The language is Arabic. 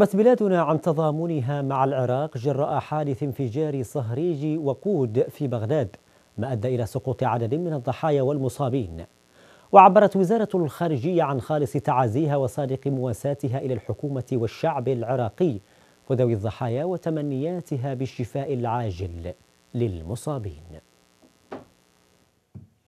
نعمت بلادنا عن تضامنها مع العراق جراء حادث انفجار صهريج وقود في بغداد ما أدى إلى سقوط عدد من الضحايا والمصابين وعبرت وزارة الخارجية عن خالص تعازيها وصادق مواساتها إلى الحكومة والشعب العراقي وذوي الضحايا وتمنياتها بالشفاء العاجل للمصابين